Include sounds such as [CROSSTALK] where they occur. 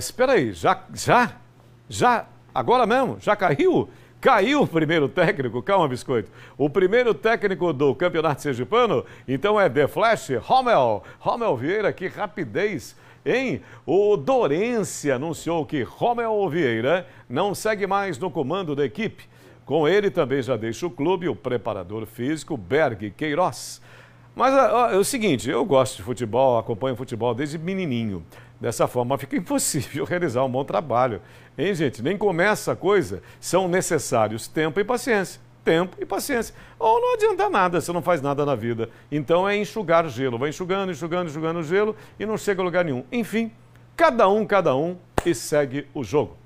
Espera aí, já, já, já, agora mesmo, já caiu? Caiu o primeiro técnico, calma biscoito. O primeiro técnico do Campeonato Sergipano, então é The Flash, Rommel. Rommel Vieira, que rapidez, hein? O Dorense anunciou que Rommel Vieira não segue mais no comando da equipe. Com ele também já deixa o clube o preparador físico Berg Queiroz. Mas ó, é o seguinte, eu gosto de futebol, acompanho futebol desde menininho. Dessa forma fica impossível [LAUGHS] realizar um bom trabalho. Hein, gente? Nem começa a coisa. São necessários tempo e paciência. Tempo e paciência. Ou não adianta nada, você não faz nada na vida. Então é enxugar gelo. Vai enxugando, enxugando, enxugando o gelo e não chega a lugar nenhum. Enfim, cada um, cada um e segue o jogo.